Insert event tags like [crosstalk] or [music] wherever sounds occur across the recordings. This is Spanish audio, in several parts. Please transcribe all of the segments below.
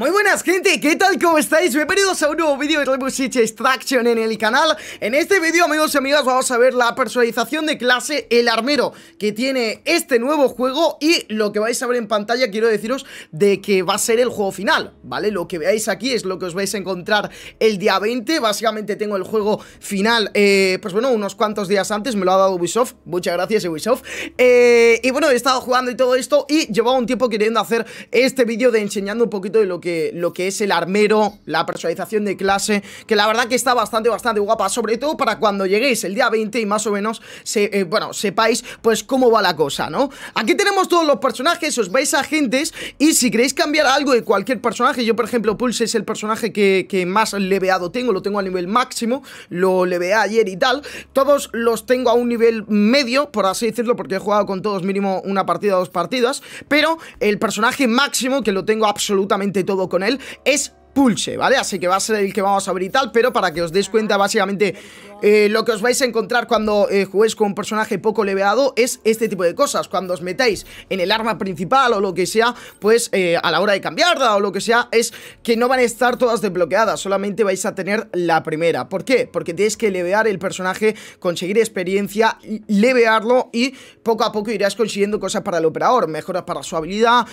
Muy buenas gente, ¿qué tal? ¿Cómo estáis? Bienvenidos a un nuevo vídeo de Rainbow Extraction en el canal En este vídeo, amigos y amigas, vamos a ver la personalización de clase El Armero Que tiene este nuevo juego y lo que vais a ver en pantalla quiero deciros de que va a ser el juego final ¿Vale? Lo que veáis aquí es lo que os vais a encontrar el día 20 Básicamente tengo el juego final, eh, pues bueno, unos cuantos días antes Me lo ha dado Ubisoft, muchas gracias Ubisoft eh, Y bueno, he estado jugando y todo esto y llevaba un tiempo queriendo hacer este vídeo de enseñando un poquito de lo que lo que es el armero, la personalización de clase, que la verdad que está bastante, bastante guapa, sobre todo para cuando lleguéis el día 20 y más o menos, se, eh, bueno, sepáis pues cómo va la cosa, ¿no? Aquí tenemos todos los personajes, os vais a agentes y si queréis cambiar algo de cualquier personaje, yo por ejemplo Pulse es el personaje que, más leveado tengo, lo tengo a nivel máximo, lo leveé ayer y tal, todos los tengo a un nivel medio, por así decirlo, porque he jugado con todos mínimo una partida, dos partidas, pero el personaje máximo, que lo tengo absolutamente todo con él es Pulse, ¿vale? Así que va a ser el que vamos a abrir tal, pero para que os deis cuenta básicamente eh, lo que os vais a encontrar cuando juegues eh, juguéis con un personaje poco leveado es este tipo de cosas. Cuando os metáis en el arma principal o lo que sea, pues eh, a la hora de cambiarla o lo que sea, es que no van a estar todas desbloqueadas, solamente vais a tener la primera. ¿Por qué? Porque tienes que levear el personaje, conseguir experiencia, levearlo y poco a poco irás consiguiendo cosas para el operador, mejoras para su habilidad,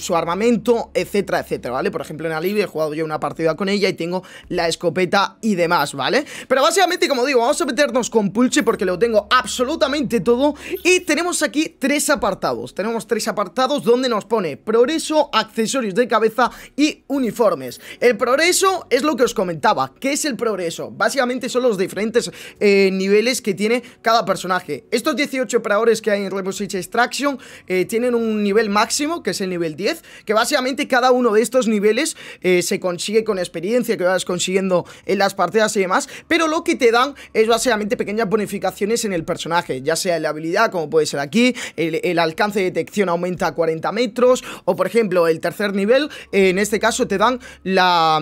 su armamento, etcétera, etcétera, ¿vale? Por ejemplo, en Alibi he jugado yo una partida con ella y tengo la escopeta y demás, ¿vale? Pero básicamente como digo, vamos a meternos con Pulche porque lo tengo absolutamente todo Y tenemos aquí tres apartados Tenemos tres apartados donde nos pone progreso, accesorios de cabeza y uniformes El progreso es lo que os comentaba ¿Qué es el progreso? Básicamente son los diferentes eh, niveles que tiene cada personaje Estos 18 operadores que hay en Six Extraction eh, tienen un nivel máximo que es el nivel 10 Que básicamente cada uno de estos niveles eh, se consigue con experiencia que vas consiguiendo en las partidas y demás Pero lo que te da es básicamente pequeñas bonificaciones en el personaje, ya sea la habilidad, como puede ser aquí, el, el alcance de detección aumenta a 40 metros, o por ejemplo, el tercer nivel, en este caso te dan la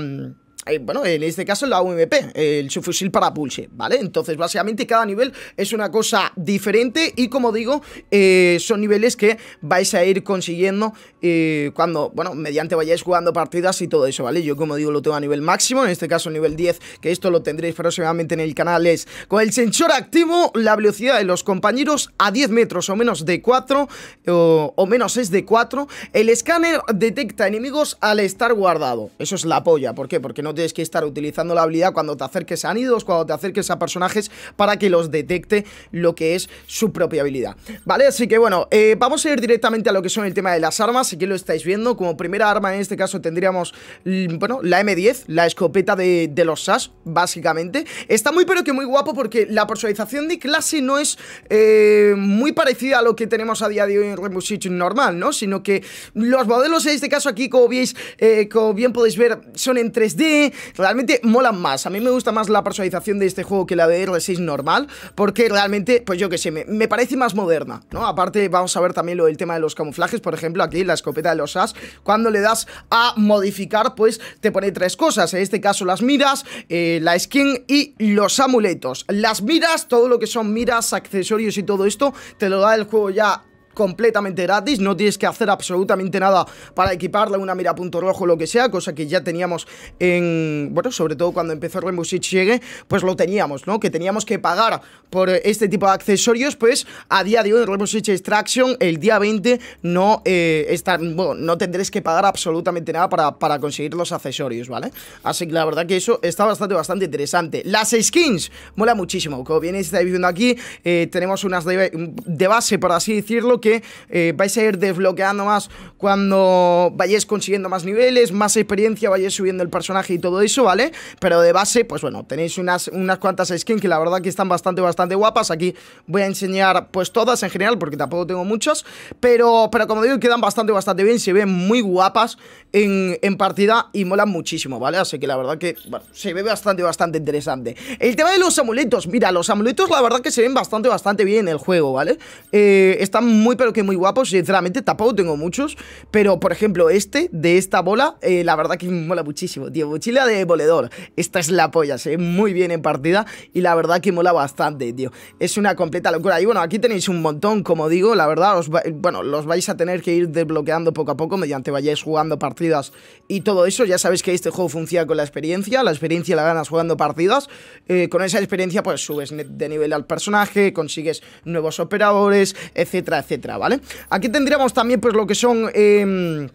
eh, bueno, en este caso la UMP, el subfusil para pulse, ¿vale? Entonces, básicamente cada nivel es una cosa diferente y como digo, eh, son niveles que vais a ir consiguiendo eh, cuando, bueno, mediante vayáis jugando partidas y todo eso, ¿vale? Yo como digo lo tengo a nivel máximo, en este caso nivel 10, que esto lo tendréis próximamente en el canal, es con el sensor activo, la velocidad de los compañeros a 10 metros o menos de 4 o, o menos es de 4, el escáner detecta enemigos al estar guardado, eso es la polla, ¿por qué? Porque no tienes que estar utilizando la habilidad cuando te acerques a nidos, cuando te acerques a personajes, para que los detecte lo que es su propia habilidad. ¿Vale? Así que bueno, eh, vamos a ir directamente a lo que son el tema de las armas, que lo estáis viendo. Como primera arma en este caso tendríamos, mm, bueno, la M10, la escopeta de, los SAS, básicamente. Está muy pero que muy guapo porque la personalización de clase no es eh, muy parecida a lo que tenemos a día de hoy en Rainbow Six normal, ¿no? Sino que los modelos en este caso aquí, como veis, eh, como bien podéis ver, son en 3D, realmente, molan más. A mí me gusta más la personalización de este juego que la de R6 normal, porque realmente, pues yo que sé, me, parece más moderna, ¿no? Aparte, vamos a ver también lo del tema de los camuflajes, por ejemplo, aquí la escopeta de los as, cuando le das a modificar, pues te pone tres cosas, en este caso las miras, eh, la skin y los amuletos. Las miras, todo lo que son miras, accesorios y todo esto, te lo da el juego ya completamente gratis, no tienes que hacer absolutamente nada para equiparle una mira punto rojo o lo que sea, cosa que ya teníamos en, bueno, sobre todo cuando empezó Rainbow Six Siege, pues lo teníamos, ¿no? Que teníamos que pagar por este tipo de accesorios, pues a día de hoy en Rainbow Six Extraction, el día 20 no eh, no tendréis que pagar absolutamente nada para, conseguir los accesorios, ¿vale? Así que la verdad que eso está bastante, bastante interesante. Las skins, mola muchísimo, como bien estáis viendo aquí, eh, tenemos unas de, de base, por así decirlo, que eh, vais a ir desbloqueando más cuando vayáis consiguiendo más niveles, más experiencia, vayáis subiendo el personaje y todo eso, ¿vale? Pero de base, pues bueno, tenéis unas, unas cuantas skins que la verdad que están bastante, bastante guapas. Aquí voy a enseñar pues todas en general porque tampoco tengo muchas, pero, pero como digo, quedan bastante, bastante bien, se ven muy guapas en, partida y molan muchísimo, ¿vale? Así que la verdad que, se ve bastante, bastante interesante. El tema de los amuletos, mira, los amuletos la verdad que se ven bastante, bastante bien en el juego, ¿vale? Eh, están muy muy pero que muy guapos, sinceramente, tampoco tengo muchos, pero por ejemplo este, de esta bola, eh, la verdad que mola muchísimo, tío, mochila de voledor. esta es la polla, se ve muy bien en partida y la verdad que mola bastante, tío, es una completa locura, y bueno, aquí tenéis un montón, como digo, la verdad, bueno, los vais a tener que ir desbloqueando poco a poco mediante vayáis jugando partidas y todo eso, ya sabéis que este juego funciona con la experiencia, la experiencia la ganas jugando partidas, eh, con esa experiencia pues subes de nivel al personaje, consigues nuevos operadores, etcétera, etcétera. Aquí tendríamos también pues lo que son... Em,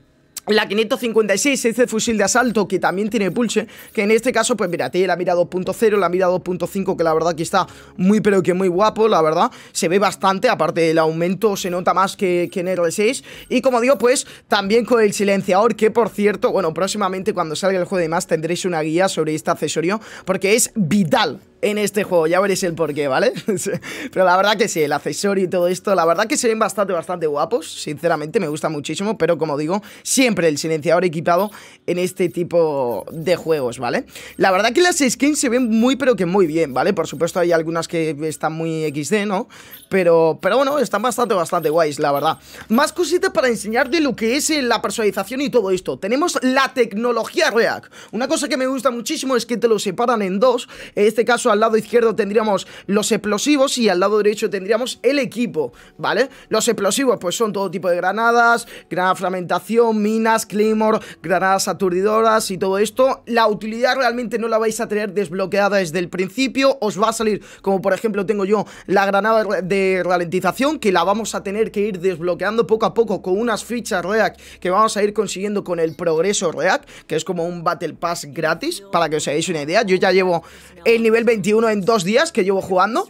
la 556, ese fusil de asalto que también tiene pulse, que en este caso, pues mira, tiene la mira 2.0, la mira 2.5, que la verdad que está muy, pero que muy guapo, la verdad. Se ve bastante, aparte del aumento se nota más que, que en R6. Y como digo, pues también con el silenciador, que por cierto, bueno, próximamente cuando salga el juego de más tendréis una guía sobre este accesorio, porque es vital en este juego. Ya veréis el porqué, ¿vale? [laughs] pero la verdad que sí, el accesorio y todo esto, la verdad que se ven bastante, bastante guapos. Sinceramente, me gusta muchísimo, pero como digo, siempre el silenciador equipado en este tipo de juegos, ¿vale? La verdad que las skins se ven muy, pero que muy bien, ¿vale? Por supuesto, hay algunas que están muy XD, ¿no? Pero, pero bueno, están bastante, bastante guays, la verdad. Más cositas para enseñarte lo que es eh, la personalización y todo esto. Tenemos la tecnología React. Una cosa que me gusta muchísimo es que te lo separan en dos. En este caso, al lado izquierdo tendríamos los explosivos y al lado derecho tendríamos el equipo, ¿vale? Los explosivos pues son todo tipo de granadas, granada fragmentación, minas, claymore, granadas aturdidoras y todo esto. La utilidad realmente no la vais a tener desbloqueada desde el principio, os va a salir como por ejemplo tengo yo la granada de ralentización que la vamos a tener que ir desbloqueando poco a poco con unas fichas React que vamos a ir consiguiendo con el progreso React, que es como un Battle Pass gratis, para que os hagáis una idea. Yo ya llevo el nivel 20 uno en dos días que llevo jugando.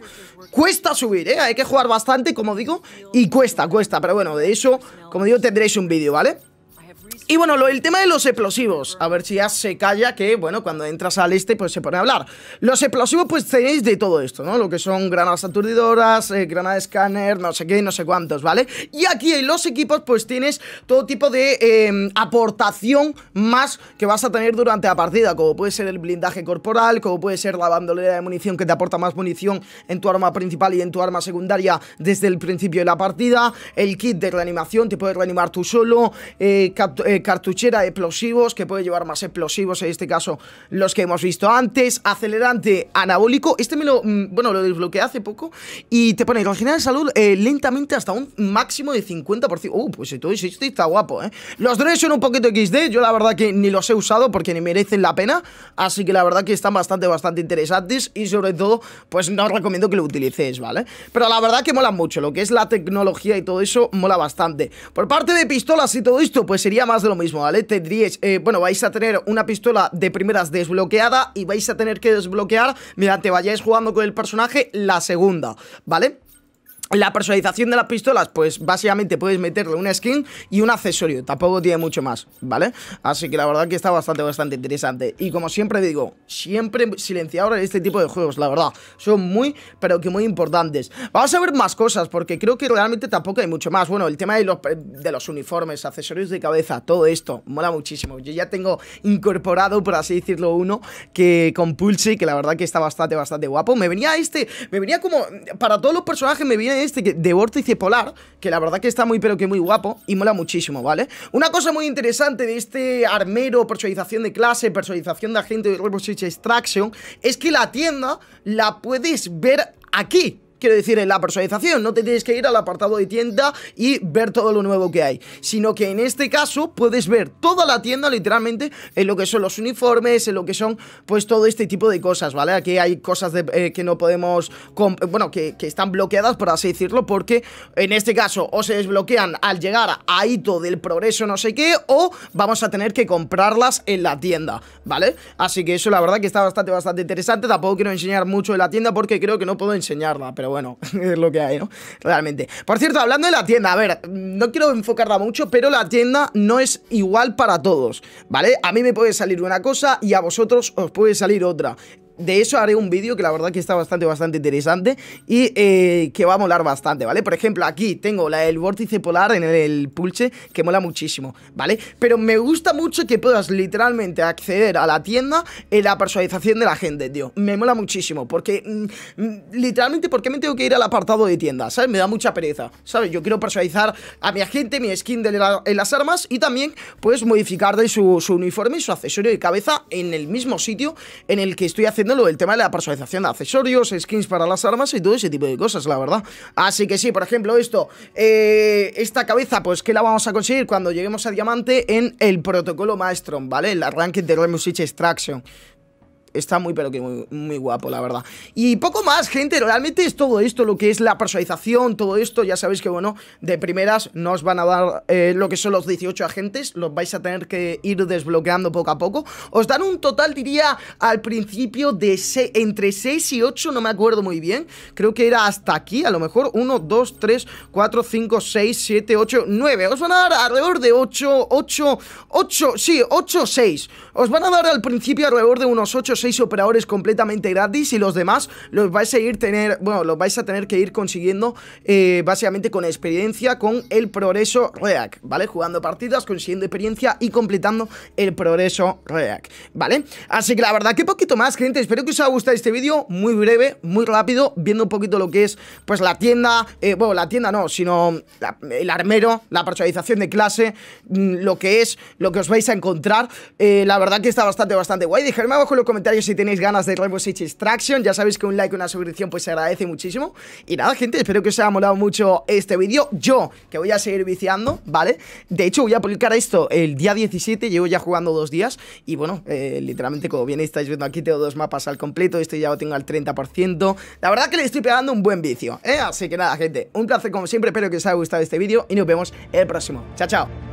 Cuesta subir, ¿eh? Hay que jugar bastante, como digo, y cuesta, cuesta. Pero bueno, de eso, como digo, tendréis un vídeo, ¿vale? Y bueno, el tema de los explosivos. A ver si ya se calla que, bueno, cuando entras al este, pues se pone a hablar. Los explosivos, pues tenéis de todo esto, ¿no? Lo que son granadas aturdidoras, eh, granadas escáner, no sé qué, no sé cuántos, ¿vale? Y aquí en los equipos, pues tienes todo tipo de em, aportación más que vas a tener durante la partida, como puede ser el blindaje corporal, como puede ser la bandolera de munición que te aporta más munición en tu arma principal y en tu arma secundaria desde el principio de la partida, el kit de reanimación, te puedes reanimar tú solo, eh, eh, cartuchera de explosivos, que puede llevar más explosivos, en este caso los que hemos visto antes, acelerante anabólico, este me lo, mm, bueno, lo desbloqueé hace poco, y te pone congelar de salud eh, lentamente hasta un máximo de 50%, uh, pues si tú está guapo, ¿eh? Los drones son un poquito XD, yo la verdad que ni los he usado porque ni merecen la pena, así que la verdad que están bastante, bastante interesantes, y sobre todo, pues no os recomiendo que lo utilicéis, ¿vale? Pero la verdad que mola mucho, lo que es la tecnología y todo eso, mola bastante. Por parte de pistolas y todo esto, pues sería más de lo mismo, ¿vale? Tendríais, eh, bueno, vais a tener una pistola de primeras desbloqueada y vais a tener que desbloquear te vayáis jugando con el personaje la segunda, ¿vale? La personalización de las pistolas, pues básicamente puedes meterle una skin y un accesorio, tampoco tiene mucho más, ¿vale? Así que la verdad que está bastante, bastante interesante. Y como siempre digo, siempre silenciador en este tipo de juegos, la verdad, son muy, pero que muy importantes. Vamos a ver más cosas, porque creo que realmente tampoco hay mucho más. Bueno, el tema de los, de los uniformes, accesorios de cabeza, todo esto, mola muchísimo. Yo ya tengo incorporado, por así decirlo, uno que con pulse que la verdad que está bastante, bastante guapo. Me venía este, me venía como, para todos los personajes me viene este de Vórtice Polar, que la verdad que está muy pero que muy guapo y mola muchísimo, ¿vale? Una cosa muy interesante de este armero, personalización de clase, personalización de agente de Extraction, es que la tienda la puedes ver aquí, Quiero decir, en la personalización no te tienes que ir al apartado de tienda y ver todo lo nuevo que hay, sino que en este caso puedes ver toda la tienda literalmente en lo que son los uniformes, en lo que son pues todo este tipo de cosas, ¿vale? Aquí hay cosas eh, que no podemos, bueno, que, están bloqueadas por así decirlo, porque en este caso o se desbloquean al llegar a hito del progreso no sé qué, o vamos a tener que comprarlas en la tienda, ¿vale? Así que eso la verdad que está bastante, bastante interesante, tampoco quiero enseñar mucho de la tienda porque creo que no puedo enseñarla, pero bueno, [laughs] es lo que hay, ¿no? Realmente. Por cierto, hablando de la tienda, a ver, no quiero enfocarla mucho, pero la tienda no es igual para todos, ¿vale? A mí me puede salir una cosa y a vosotros os puede salir otra de eso haré un vídeo que la verdad que está bastante, bastante interesante y eh, que va a molar bastante, ¿vale? Por ejemplo, aquí tengo la, el vórtice polar en el, pulche que mola muchísimo, ¿vale? Pero me gusta mucho que puedas literalmente acceder a la tienda en la personalización de la gente, tío. Me mola muchísimo porque, mm, mm, literalmente ¿Por qué me tengo que ir al apartado de tienda? ¿Sabes? Me da mucha pereza, ¿sabes? Yo quiero personalizar a mi agente, mi skin de en las armas y también, pues, modificar su, su uniforme y su accesorio de cabeza en el mismo sitio en el que estoy haciendo el tema de la personalización de accesorios, skins para las armas y todo ese tipo de cosas, la verdad. Así que sí, por ejemplo, esto, eh, esta cabeza, pues que la vamos a conseguir cuando lleguemos a diamante en el protocolo maestro ¿vale? El arranque de Remusich Extraction está muy pero que muy, guapo, la verdad. Y poco más, gente, realmente es todo esto, lo que es la personalización, todo esto, ya sabéis que, bueno, de primeras no os van a dar eh, lo que son los 18 agentes, los vais a tener que ir desbloqueando poco a poco. Os dan un total, diría, al principio de entre 6 y 8, no me acuerdo muy bien, creo que era hasta aquí, a lo mejor 1, 2, 3, 4, 5, 6, 7, 8, 9, os van a dar alrededor de 8, 8, 8, sí, 8, 6, os van a dar al principio alrededor de unos 8, 6, operadores completamente gratis y los demás los vais a ir tener, bueno, los vais a tener que ir consiguiendo eh, básicamente con experiencia, con el progreso React, ¿vale? Jugando partidas, consiguiendo experiencia y completando el progreso React, ¿vale? Así que la verdad que poquito más, gente, espero que os haya gustado este vídeo, muy breve, muy rápido, viendo un poquito lo que es, pues la tienda, eh, bueno, la tienda no, sino el armero, la personalización de clase, mm, lo que es, lo que os vais a encontrar, eh, la verdad que está bastante, bastante guay, dejadme abajo en los comentarios si tenéis ganas de Rainbow Six Extraction. Ya sabéis que un like, y una suscripción, pues se agradece muchísimo. Y nada, gente, espero que os haya molado mucho este vídeo. Yo, que voy a seguir viciando, ¿vale? De hecho, voy a publicar esto el día 17. Llevo ya jugando dos días. Y bueno, eh, literalmente, como bien estáis viendo aquí, tengo dos mapas al completo. Este ya lo tengo al 30%. La verdad que le estoy pegando un buen vicio, ¿eh? Así que nada, gente, un placer como siempre. Espero que os haya gustado este vídeo y nos vemos el próximo. Chao, chao.